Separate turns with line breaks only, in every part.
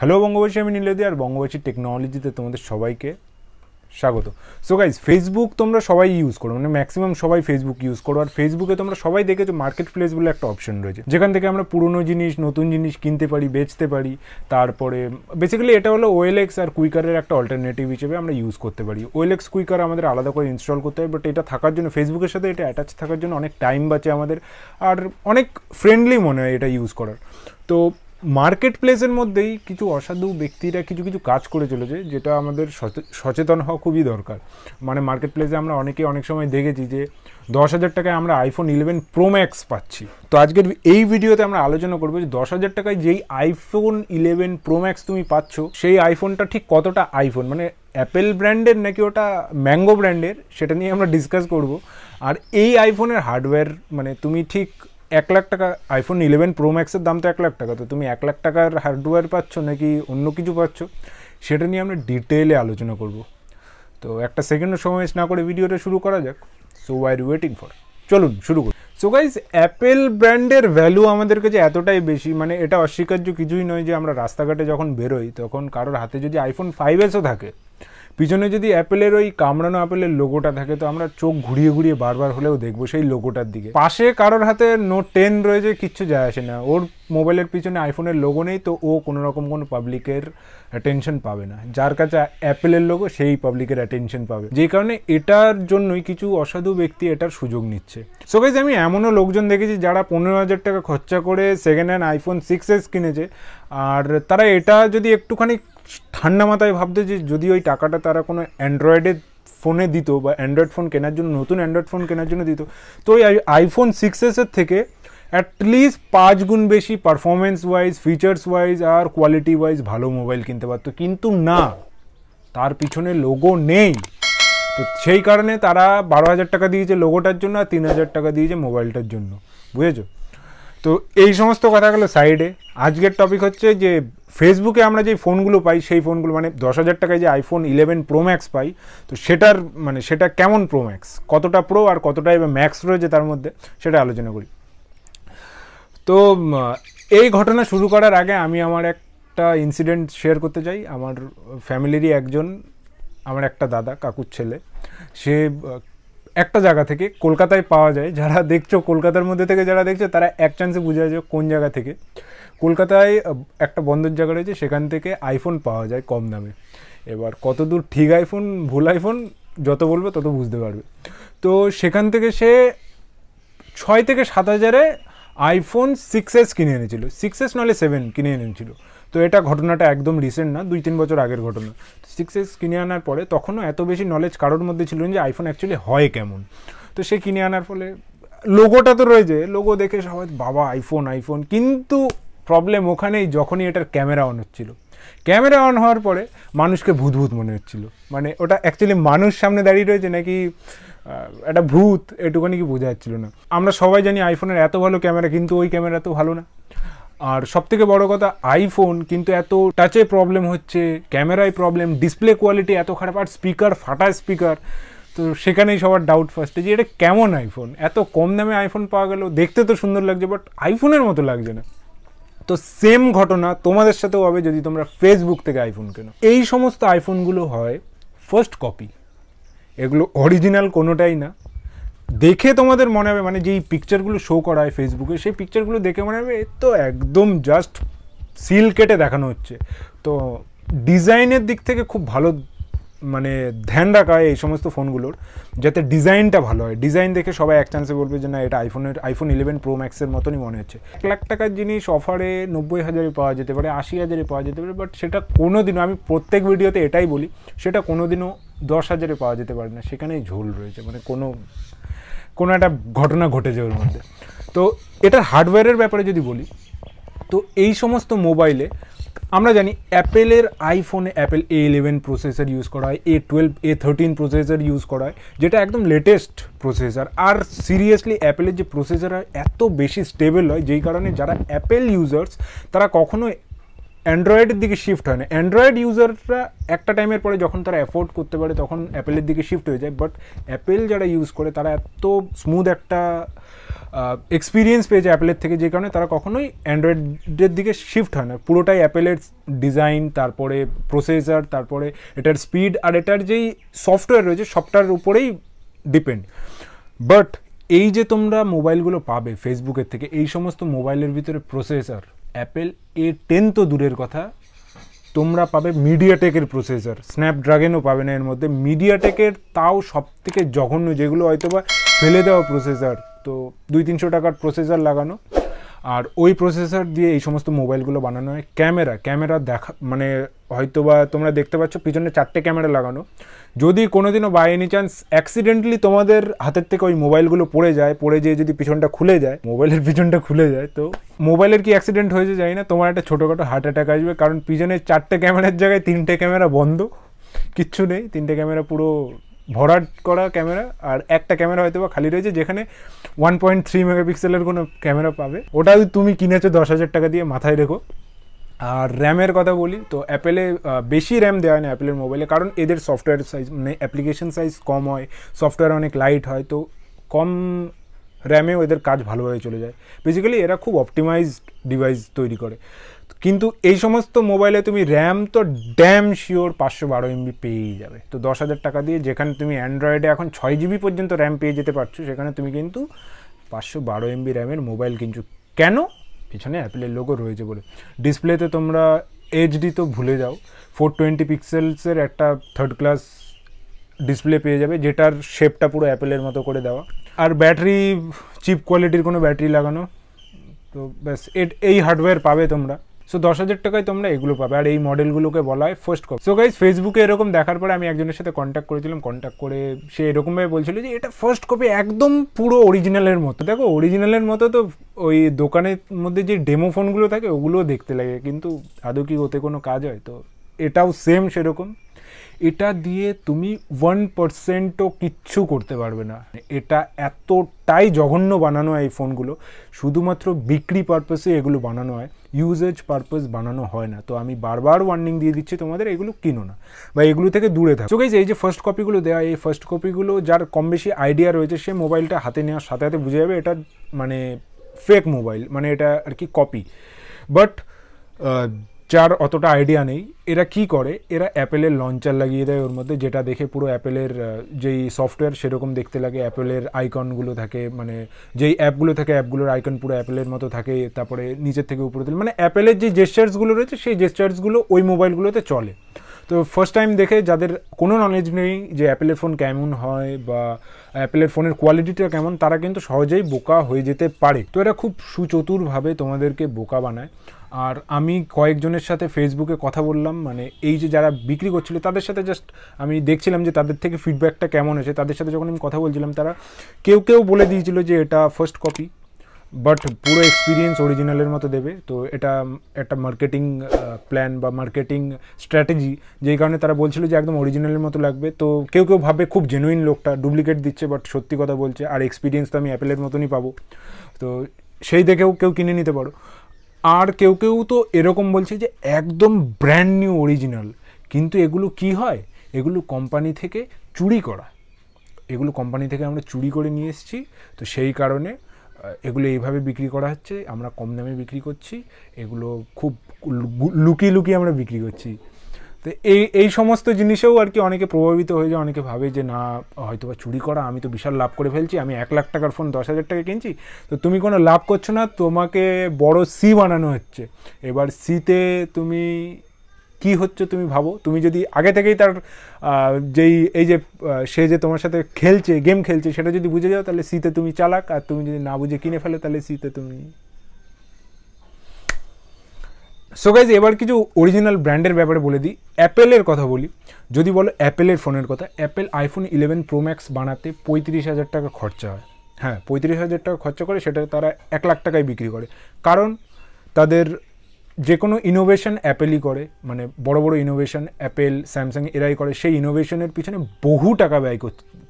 hello বঙ্গবাসী আমি নীলদি আর বঙ্গবাসী টেকনোলজিতে তোমাদের সবাইকে স্বাগত সো গাইজ ফেসবুক তোমরা সবাই ইউজ করো মানে ম্যাক্সিমাম সবাই ফেসবুক ইউজ করো আর ফেসবুকে তোমরা সবাই দেখেছো মার্কেট প্লেস বলে একটা অপশন রয়েছে যেখান থেকে আমরা পুরনো জিনিস নতুন জিনিস কিনতে পারি বেচতে পারি তারপরে বেসিক্যালি এটা হলো ওয়েলএক্স আর কুইকারের একটা অল্টারনেটিভ হিসেবে আমরা ইউজ করতে পারি ওয়েলএক্স কুইকার আমাদের আলাদা করে ইনস্টল করতে হয় বাট এটা থাকার জন্য ফেসবুকের সাথে এটা অ্যাটাচ থাকার জন্য অনেক টাইম বাঁচে আমাদের আর অনেক ফ্রেন্ডলি মনে হয় এটা ইউজ করার তো মার্কেট প্লেসের মধ্যেই কিছু অসাধু ব্যক্তিরা কিছু কিছু কাজ করে চলেছে যেটা আমাদের সচেতন হওয়া খুবই দরকার মানে মার্কেট প্লেসে আমরা অনেকে অনেক সময় দেখেছি যে দশ হাজার টাকায় আমরা আইফোন ইলেভেন প্রো ম্যাক্স পাচ্ছি তো আজকের এই ভিডিওতে আমরা আলোচনা করবো যে দশ হাজার টাকায় যেই আইফোন ইলেভেন প্রো ম্যাক্স তুমি পাচ্ছ সেই আইফোনটা ঠিক কতটা আইফোন মানে অ্যাপেল ব্র্যান্ডের নাকি ওটা ম্যাঙ্গো ব্র্যান্ডের সেটা নিয়ে আমরা ডিসকাস করব আর এই আইফোনের হার্ডওয়্যার মানে তুমি ঠিক এক লাখ টাকা আইফোন ইলেভেন প্রো ম্যাক্সের দাম তো এক লাখ টাকা তো তুমি এক লাখ টাকার হার্ডওয়্যার পাচ্ছ নাকি অন্য কিছু পাচ্ছ সেটা নিয়ে আমরা ডিটেলে আলোচনা করব তো একটা সেকেন্ড সময় না করে ভিডিওটা শুরু করা যাক so why are waiting for চলুন শুরু করি সো গাইজ অ্যাপেল ব্র্যান্ডের ভ্যালু আমাদের কাছে এতটাই বেশি মানে এটা অস্বীকার্য কিছুই নয় যে আমরা রাস্তাঘাটে যখন বেরোই তখন কারোর হাতে যদি আইফোন ফাইভ এসও থাকে পিছনে যদি অ্যাপেলের ওই কামড়ানো অ্যাপেলের লোগোটা থাকে তো আমরা চোখ ঘুরিয়ে ঘুরিয়ে বারবার হলেও দেখবো সেই লোগোটার দিকে পাশে কারোর হাতে নোট টেন রয়েছে কিচ্ছু যায় আসে না ওর মোবাইলের পিছনে আইফোনের লোগো নেই তো ও কোনো রকম কোনো পাবলিকের অ্যাটেনশন পাবে না যার কাছে অ্যাপেলের লোগো সেই পাবলিকের অ্যাটেনশন পাবে যেই কারণে এটার জন্যই কিছু অসাধু ব্যক্তি এটার সুযোগ নিচ্ছে সো গাইজ আমি এমনও লোকজন দেখেছি যারা পনেরো হাজার টাকা খরচা করে second hand iPhone six S কিনেছে আর তারা এটা যদি একটুখানি ঠান্ডা মাথায় ভাবতে যে যদি ওই টাকাটা তারা কোনো অ্যান্ড্রয়েডের ফোনে দিত বা অ্যান্ড্রয়েড ফোন কেনার জন্য নতুন অ্যান্ড্রয়েড ফোন কেনার জন্য দিত তো ওই আইফোন সিক্স এসের থেকে অ্যাটলিস্ট পাঁচ গুণ বেশি পারফরমেন্স ওয়াইজ ফিচার্স ওয়াইজ আর কোয়ালিটি ওয়াইজ ভালো মোবাইল কিনতে পারতো কিন্তু না তার পিছনে লোগো নেই তো সেই কারণে তারা বারো হাজার টাকা দিয়েছে লোগোটার জন্য আর তিন হাজার টাকা দিয়েছে মোবাইলটার জন্য বুঝেছো তো এই সমস্ত কথাগুলো সাইডে আজকের টপিক হচ্ছে যে ফেসবুকে আমরা যে ফোনগুলো পাই সেই ফোনগুলো মানে দশ হাজার টাকায় যে আইফোন ইলেভেন প্রো ম্যাক্স পাই তো সেটার মানে সেটা কেমন প্রো ম্যাক্স কতটা প্রো আর কতটা এবার ম্যাক্স রয়েছে তার মধ্যে সেটা আলোচনা করি তো এই ঘটনা শুরু করার আগে আমি আমার একটা ইনসিডেন্ট শেয়ার করতে চাই আমার ফ্যামিলিরই একজন আমার একটা দাদা কাকুর ছেলে সে একটা জায়গা থেকে কলকাতায় পাওয়া যায় যারা দেখছো কলকাতার মধ্যে থেকে যারা দেখছো তারা এক চান্সে বুঝে যায় কোন জায়গা থেকে কলকাতায় একটা বন্দর জায়গা রয়েছে সেখান থেকে আইফোন পাওয়া যায় কম দামে এবার কত দূর ঠিক আইফোন ভুল আইফোন যত বলবে তত বুঝতে পারবে তো সেখান থেকে সে ছয় থেকে সাত হাজারে আইফোন সিক্স এস কিনে এনেছিল সিক্স এস নলে সেভেন কিনে এনেছিল তো এটা ঘটনাটা একদম রিসেন্ট না দুই তিন বছর আগের ঘটনা সিক্স এস কিনে আনার পরে তখনও এত বেশি নলেজ কারোর মধ্যে ছিল যে আইফোন অ্যাকচুয়ালি হয় কেমন তো সে কিনে আনার ফলে লোগোটা তো রয়েছে লোগো দেখে সবাই বাবা আইফোন আইফোন কিন্তু প্রবলেম ওখানেই যখনই এটার ক্যামেরা অন হচ্ছিলো ক্যামেরা অন হওয়ার পরে মানুষকে ভূত ভূত মনে হচ্ছিল মানে ওটা অ্যাকচুয়ালি মানুষ সামনে দাঁড়িয়ে রয়েছে নাকি একটা ভূত এটুখানি কি বোঝা যাচ্ছিল না আমরা সবাই জানি আইফোনের এত ভালো ক্যামেরা কিন্তু ওই ক্যামেরা তো ভালো না আর সব থেকে বড় কথা আইফোন কিন্তু এত টাচে প্রবলেম হচ্ছে ক্যামেরায় প্রবলেম ডিসপ্লে কোয়ালিটি এত খারাপ আর স্পিকার ফাটা স্পিকার তো সেখানেই সবার ডাউট ফার্স্টে যে এটা কেমন আইফোন এত কম দামে আইফোন পাওয়া গেল দেখতে তো সুন্দর লাগছে বাট আইফোনের মতো লাগছে না তো সেম ঘটনা তোমাদের সাথেও হবে যদি তোমরা ফেসবুক থেকে আইফোন কেনো এই সমস্ত আইফোনগুলো হয় ফার্স্ট কপি এগুলো অরিজিনাল কোনোটাই না দেখে তোমাদের মনে হবে মানে যেই পিকচারগুলো শো করা হয় ফেসবুকে সেই পিকচারগুলো দেখে মনে হবে তো একদম জাস্ট সিল কেটে দেখানো হচ্ছে তো ডিজাইনের দিক থেকে খুব ভালো মানে ধ্যান রাখা হয় এই সমস্ত ফোনগুলোর যাতে ডিজাইনটা ভালো হয় ডিজাইন দেখে সবাই এক চান্সে বলবে যে না এটা আইফোনের আইফোন ইলেভেন প্রো ম্যাক্সের মতনই মনে হচ্ছে এক লাখ টাকার জিনিস অফারে নব্বই হাজারে পাওয়া যেতে পারে আশি হাজারে পাওয়া যেতে পারে বাট সেটা কোনো দিনও আমি প্রত্যেক ভিডিওতে এটাই বলি সেটা কোনো দিনও দশ হাজারে পাওয়া যেতে পারে না সেখানেই ঝোল রয়েছে মানে কোনো কোনো একটা ঘটনা ঘটে যায় ওর মধ্যে তো এটার হার্ডওয়্যারের ব্যাপারে যদি বলি তো এই সমস্ত মোবাইলে আমরা জানি অ্যাপেলের আইফোনে Apple A eleven processor use করা হয় A twelve A thirteen processor use করা হয় যেটা একদম লেটেস্ট প্রসেসর আর সিরিয়াসলি অ্যাপেলের যে প্রসেসর হয় এত বেশি স্টেবল হয় যেই কারণে যারা অ্যাপেল ইউজার্স তারা কখনো অ্যান্ড্রয়েডের দিকে শিফট হয় না অ্যান্ড্রয়েড ইউজাররা একটা টাইমের পরে যখন তারা অ্যাফোর্ড করতে পারে তখন অ্যাপেলের দিকে শিফট হয়ে যায় বাট অ্যাপেল যারা ইউজ করে তারা এত স্মুথ একটা এক্সপিরিয়েন্স পেয়েছে অ্যাপেলের থেকে যে কারণে তারা কখনোই অ্যান্ড্রয়েডের দিকে শিফট হয় না পুরোটাই অ্যাপেলের ডিজাইন তারপরে প্রসেসর তারপরে এটার স্পিড আর এটার যেই সফটওয়্যার রয়েছে সবটার উপরেই ডিপেন্ড বাট এই যে তোমরা মোবাইলগুলো পাবে ফেসবুকের থেকে এই সমস্ত মোবাইলের ভিতরে প্রসেসর অ্যাপেল এ টেন তো দূরের কথা তোমরা পাবে মিডিয়াটেকের প্রসেসর স্ন্যাপড্রাগনও পাবে না এর মধ্যে মিডিয়াটেকের তাও সব থেকে জঘন্য যেগুলো হয়তো বা ফেলে দেওয়া প্রসেসর তো দুই তিনশো টাকার প্রসেসর লাগানো আর ওই প্রসেসর দিয়ে এই সমস্ত মোবাইলগুলো বানানো হয় ক্যামেরা ক্যামেরা দেখা মানে হয়তো বা তোমরা দেখতে পাচ্ছ পিছনে চারটে ক্যামেরা লাগানো যদি কোনোদিনও বাই এনি চান্স অ্যাক্সিডেন্টলি তোমাদের হাতের থেকে ওই মোবাইলগুলো পড়ে যায় পড়ে যেয়ে যদি পিছনটা খুলে যায় মোবাইলের পিছনটা খুলে যায় তো মোবাইলের কি অ্যাক্সিডেন্ট হয়েছে জানি না তোমার একটা ছোটোখাটো হার্ট অ্যাটাক আসবে কারণ পিছনে চারটে ক্যামেরার জায়গায় তিনটে ক্যামেরা বন্ধ কিচ্ছু নেই তিনটে ক্যামেরা পুরো ভরাট করা ক্যামেরা আর একটা ক্যামেরা হয়তো খালি রয়েছে যেখানে ওয়ান পয়েন্ট থ্রি মেগাপিক্সেলের কোনো ক্যামেরা পাবে ওটা তুমি কিনেছো দশ হাজার টাকা দিয়ে মাথায় রেখো আর র্যামের কথা বলি তো অ্যাপেলে বেশি র্যাম দেওয়া হয় না অ্যাপেলের মোবাইলে কারণ এদের সফটওয়্যার সাইজ মানে অ্যাপ্লিকেশন সাইজ কম হয় সফটওয়্যার অনেক লাইট হয় তো কম র্যামেও এদের কাজ ভালোভাবে চলে যায় বেসিক্যালি এরা খুব অপটিমাইজড ডিভাইস তৈরি করে কিন্তু এই সমস্ত মোবাইলে তুমি র্যাম তো ড্যাম শিওর পাঁচশো বারো এমবি পেয়েই যাবে তো দশ হাজার টাকা দিয়ে যেখানে তুমি অ্যান্ড্রয়েডে এখন ছয় জিবি পর্যন্ত র্যাম পেয়ে যেতে পারছো সেখানে তুমি কিন্তু পাঁচশো বারো এমবি র্যামের মোবাইল কিনছো কেন পিছনে অ্যাপেলের লোকও রয়েছে বলে ডিসপ্লেতে তোমরা এইচডি তো ভুলে যাও ফোর টোয়েন্টি পিক্সেলসের একটা থার্ড ক্লাস ডিসপ্লে পেয়ে যাবে যেটার শেপটা পুরো অ্যাপেলের মতো করে দেওয়া আর ব্যাটারি চিপ কোয়ালিটির কোনো ব্যাটারি লাগানো তো ব্যাস এই হার্ডওয়্যার পাবে তোমরা সো দশ হাজার টাকায় তোমরা এগুলো পাবে আর এই মডেলগুলোকে বলা হয় ফার্স্ট কপি সো গাইজ ফেসবুকে এরকম দেখার পরে আমি একজনের সাথে কন্ট্যাক্ট করেছিলাম কন্ট্যাক্ট করে সে এরকমভাবে বলছিল যে এটা ফার্স্ট কপি একদম পুরো অরিজিনালের মতো দেখো অরিজিনালের মতো তো ওই দোকানের মধ্যে যে ডেমো ফোনগুলো থাকে ওগুলোও দেখতে লাগে কিন্তু আদৌ কি ওতে কোনো কাজ হয় তো এটাও সেম সেরকম এটা দিয়ে তুমি ওয়ান পারসেন্টও কিচ্ছু করতে পারবে না এটা এতটাই জঘন্য বানানো হয় এই ফোনগুলো শুধুমাত্র বিক্রি পারপাসে এগুলো বানানো হয় ইউজেজ পারপাস বানানো হয় না তো আমি বারবার ওয়ার্নিং দিয়ে দিচ্ছি তোমাদের এগুলো কিনো না বা এগুলো থেকে দূরে থাকো গাইজ এই যে ফার্স্ট কপিগুলো দেওয়া এই ফার্স্ট কপিগুলো যার কম বেশি আইডিয়া রয়েছে সে মোবাইলটা হাতে নেওয়ার সাথে সাথে বুঝে যাবে এটা মানে ফেক মোবাইল মানে এটা আর কি কপি বাট যার অতটা আইডিয়া নেই এরা কি করে এরা অ্যাপেলের লঞ্চার লাগিয়ে দেয় ওর মধ্যে যেটা দেখে পুরো অ্যাপেলের যেই সফটওয়্যার সেরকম দেখতে লাগে অ্যাপেলের আইকনগুলো থাকে মানে যেই অ্যাপগুলো থাকে অ্যাপগুলোর আইকন পুরো অ্যাপেলের মতো থাকে তারপরে নিচের থেকে উপরে তুলে মানে অ্যাপেলের যে জেস্টার্সগুলো রয়েছে সেই জেস্টার্সগুলো ওই মোবাইলগুলোতে চলে তো ফার্স্ট টাইম দেখে যাদের কোনো নলেজ নেই যে অ্যাপেলের ফোন কেমন হয় বা অ্যাপেলের ফোনের কোয়ালিটিটা কেমন তারা কিন্তু সহজেই বোকা হয়ে যেতে পারে তো এটা খুব সুচতুরভাবে তোমাদেরকে বোকা বানায় আর আমি কয়েকজনের সাথে ফেসবুকে কথা বললাম মানে এই যে যারা বিক্রি করছিল তাদের সাথে জাস্ট আমি দেখছিলাম যে তাদের থেকে ফিডব্যাকটা কেমন হয়েছে তাদের সাথে যখন আমি কথা বলছিলাম তারা কেউ কেউ বলে দিয়েছিল যে এটা ফার্স্ট কপি বাট পুরো এক্সপিরিয়েন্স অরিজিনালের মতো দেবে তো এটা একটা মার্কেটিং প্ল্যান বা মার্কেটিং স্ট্র্যাটেজি যেই কারণে তারা বলছিল যে একদম অরিজিনালের মতো লাগবে তো কেউ কেউ ভাবে খুব জেনুইন লোকটা ডুপ্লিকেট দিচ্ছে বাট সত্যি কথা বলছে আর এক্সপিরিয়েন্স তো আমি অ্যাপেলের মতনই পাবো তো সেই দেখেও কেউ কিনে নিতে পারো আর কেউ কেউ তো এরকম বলছে যে একদম ব্র্যান্ড নিউ অরিজিনাল কিন্তু এগুলো কি হয় এগুলো কোম্পানি থেকে চুরি করা এগুলো কোম্পানি থেকে আমরা চুরি করে নিয়ে এসেছি তো সেই কারণে এগুলো এইভাবে বিক্রি করা হচ্ছে আমরা কম দামে বিক্রি করছি এগুলো খুব লুকিয়ে লুকিয়ে আমরা বিক্রি করছি তো এই এই সমস্ত জিনিসেও আর কি অনেকে প্রভাবিত হয়ে যায় অনেকে ভাবে যে না হয়তো বা চুরি করা আমি তো বিশাল লাভ করে ফেলছি আমি এক লাখ টাকার ফোন দশ হাজার টাকা কিনছি তো তুমি কোনো লাভ করছো না তোমাকে বড় সি বানানো হচ্ছে এবার সিতে তুমি কি হচ্ছে তুমি ভাবো তুমি যদি আগে থেকেই তার যেই এই যে সে যে তোমার সাথে খেলছে গেম খেলছে সেটা যদি বুঝে যাও তাহলে সিতে তুমি চালাক আর তুমি যদি না বুঝে কিনে ফেলে তাহলে সিতে তুমি সো গাইজ এবার কিছু অরিজিনাল ব্র্যান্ডের ব্যাপারে বলে দিই অ্যাপেলের কথা বলি যদি বলো অ্যাপেলের ফোনের কথা Apple iPhone eleven pro max বানাতে পঁয়ত্রিশ হাজার টাকা খরচা হয় হ্যাঁ পঁয়ত্রিশ হাজার টাকা খরচা করে সেটা তারা এক লাখ টাকায় বিক্রি করে কারণ তাদের যে কোনো ইনোভেশন অ্যাপেলই করে মানে বড় বড় ইনোভেশন অ্যাপেল স্যামসাং এরাই করে সেই ইনোভেশনের পিছনে বহু টাকা ব্যয়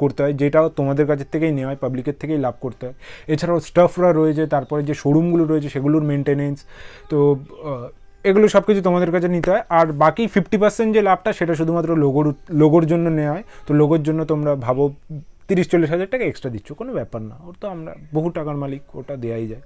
করতে হয় যেটাও তোমাদের কাছের থেকেই নেওয়া হয় পাবলিকের থেকেই লাভ করতে হয় এছাড়াও স্টাফরা রয়েছে তারপরে যে শোরুমগুলো রয়েছে সেগুলোর মেনটেনেন্স তো এগুলো সব কিছু তোমাদের কাছে নিতে হয় আর বাকি ফিফটি পার্সেন্ট যে লাভটা সেটা শুধুমাত্র লোগোর লোগোর জন্য নেওয়া হয় তো লোগোর জন্য তোমরা ভাবো তিরিশ চল্লিশ হাজার টাকা এক্সট্রা দিচ্ছ কোনো ব্যাপার না ওর তো আমরা বহু টাকার মালিক ওটা দেওয়াই যায়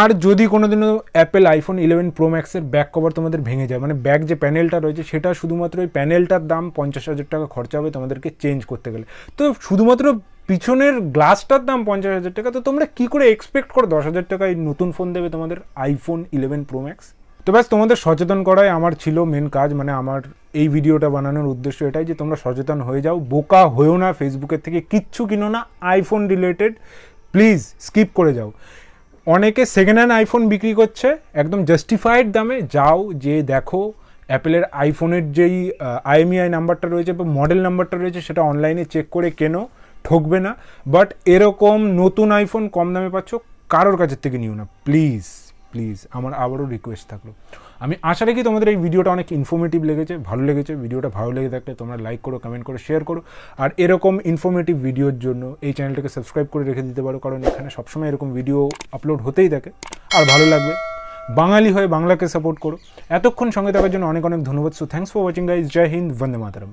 আর যদি কোনো দিনও অ্যাপেল আইফোন ইলেভেন প্রো ম্যাক্সের ব্যাক কভার তোমাদের ভেঙে যায় মানে ব্যাক যে প্যানেলটা রয়েছে সেটা শুধুমাত্র ওই প্যানেলটার দাম পঞ্চাশ হাজার টাকা খরচা হবে তোমাদেরকে চেঞ্জ করতে গেলে তো শুধুমাত্র পিছনের গ্লাসটার দাম পঞ্চাশ হাজার টাকা তো তোমরা কী করে এক্সপেক্ট করো দশ হাজার টাকায় নতুন ফোন দেবে তোমাদের আইফোন ইলেভেন প্রো ম্যাক্স তো ব্যাস তোমাদের সচেতন করাই আমার ছিল মেন কাজ মানে আমার এই ভিডিওটা বানানোর উদ্দেশ্য এটাই যে তোমরা সচেতন হয়ে যাও বোকা হয়েও না ফেসবুকের থেকে কিচ্ছু কিনো না আইফোন রিলেটেড প্লিজ স্কিপ করে যাও অনেকে সেকেন্ড হ্যান্ড আইফোন বিক্রি করছে একদম জাস্টিফাইড দামে যাও যে দেখো অ্যাপেলের আইফোনের যেই আইএমইআই নাম্বারটা রয়েছে বা মডেল নাম্বারটা রয়েছে সেটা অনলাইনে চেক করে কেনো ঠকবে না বাট এরকম নতুন আইফোন কম দামে পাচ্ছ কারোর কাছের থেকে নিও না প্লিজ প্লিজ আমার আবারও রিকোয়েস্ট থাকলো আমি আশা রাখি তোমাদের এই ভিডিওটা অনেক ইনফর্মেটিভ লেগেছে ভালো লেগেছে ভিডিওটা ভালো লেগে থাকলে তোমরা লাইক করো কমেন্ট করো শেয়ার করো আর এরকম ইনফর্মেটিভ ভিডিওর জন্য এই চ্যানেলটাকে সাবস্ক্রাইব করে রেখে দিতে পারো কারণ এখানে সবসময় এরকম ভিডিও আপলোড হতেই থাকে আর ভালো লাগবে বাঙালি হয়ে বাংলাকে সাপোর্ট করো এতক্ষণ সঙ্গে থাকার জন্য অনেক অনেক ধন্যবাদ so thanks for watching guys জয় হিন্দ বন্দে মাতারম